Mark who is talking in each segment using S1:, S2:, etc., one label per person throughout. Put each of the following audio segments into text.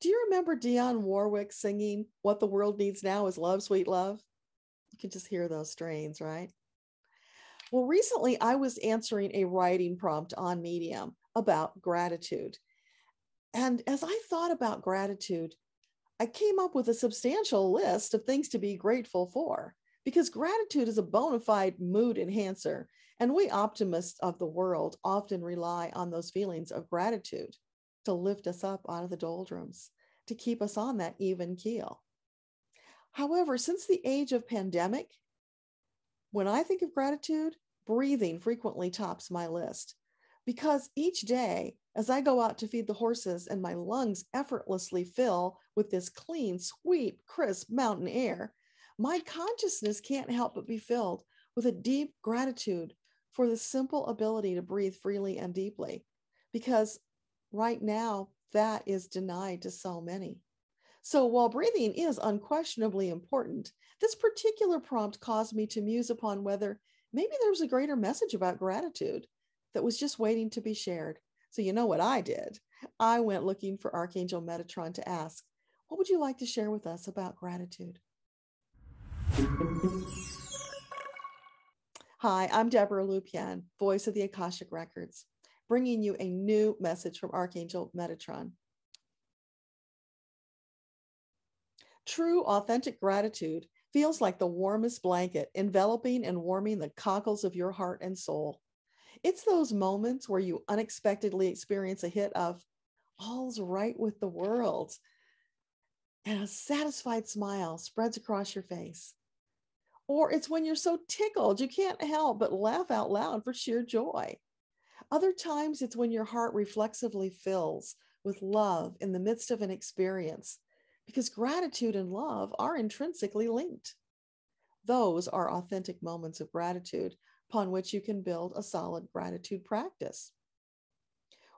S1: Do you remember Dionne Warwick singing What the World Needs Now is Love, Sweet Love? You can just hear those strains, right? Well, recently I was answering a writing prompt on Medium about gratitude. And as I thought about gratitude, I came up with a substantial list of things to be grateful for because gratitude is a bona fide mood enhancer. And we optimists of the world often rely on those feelings of gratitude to lift us up out of the doldrums, to keep us on that even keel. However, since the age of pandemic, when I think of gratitude, breathing frequently tops my list because each day, as I go out to feed the horses and my lungs effortlessly fill with this clean, sweet, crisp mountain air, my consciousness can't help but be filled with a deep gratitude for the simple ability to breathe freely and deeply because Right now, that is denied to so many. So while breathing is unquestionably important, this particular prompt caused me to muse upon whether maybe there was a greater message about gratitude that was just waiting to be shared. So you know what I did? I went looking for Archangel Metatron to ask, what would you like to share with us about gratitude? Hi, I'm Deborah Lupien, voice of the Akashic Records bringing you a new message from Archangel Metatron. True, authentic gratitude feels like the warmest blanket enveloping and warming the cockles of your heart and soul. It's those moments where you unexpectedly experience a hit of all's right with the world and a satisfied smile spreads across your face. Or it's when you're so tickled you can't help but laugh out loud for sheer joy. Other times, it's when your heart reflexively fills with love in the midst of an experience, because gratitude and love are intrinsically linked. Those are authentic moments of gratitude upon which you can build a solid gratitude practice.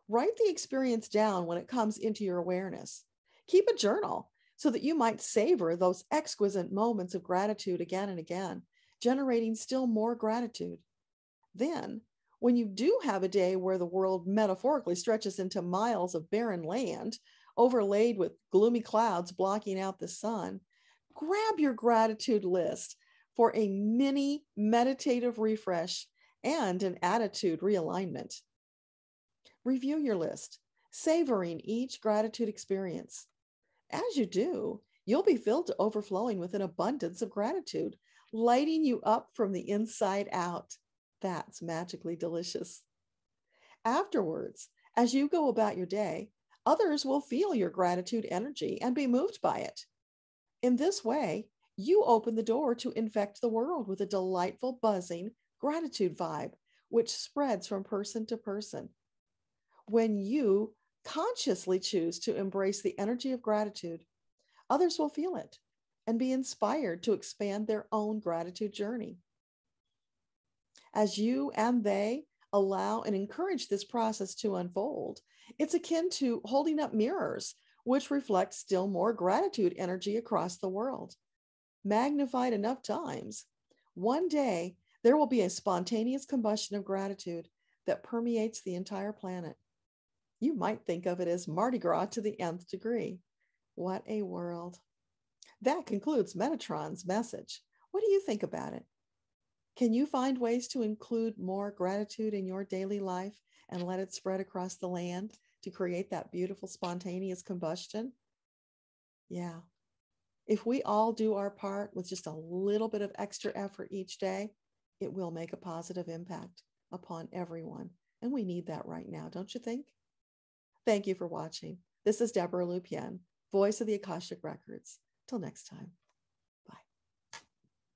S1: Write the experience down when it comes into your awareness. Keep a journal so that you might savor those exquisite moments of gratitude again and again, generating still more gratitude. Then when you do have a day where the world metaphorically stretches into miles of barren land, overlaid with gloomy clouds blocking out the sun, grab your gratitude list for a mini meditative refresh and an attitude realignment. Review your list, savoring each gratitude experience. As you do, you'll be filled to overflowing with an abundance of gratitude, lighting you up from the inside out. That's magically delicious. Afterwards, as you go about your day, others will feel your gratitude energy and be moved by it. In this way, you open the door to infect the world with a delightful, buzzing gratitude vibe, which spreads from person to person. When you consciously choose to embrace the energy of gratitude, others will feel it and be inspired to expand their own gratitude journey as you and they allow and encourage this process to unfold. It's akin to holding up mirrors, which reflects still more gratitude energy across the world. Magnified enough times, one day there will be a spontaneous combustion of gratitude that permeates the entire planet. You might think of it as Mardi Gras to the nth degree. What a world. That concludes Metatron's message. What do you think about it? Can you find ways to include more gratitude in your daily life and let it spread across the land to create that beautiful spontaneous combustion? Yeah. If we all do our part with just a little bit of extra effort each day, it will make a positive impact upon everyone. And we need that right now, don't you think? Thank you for watching. This is Deborah Lupien, voice of the Akashic Records. Till next time.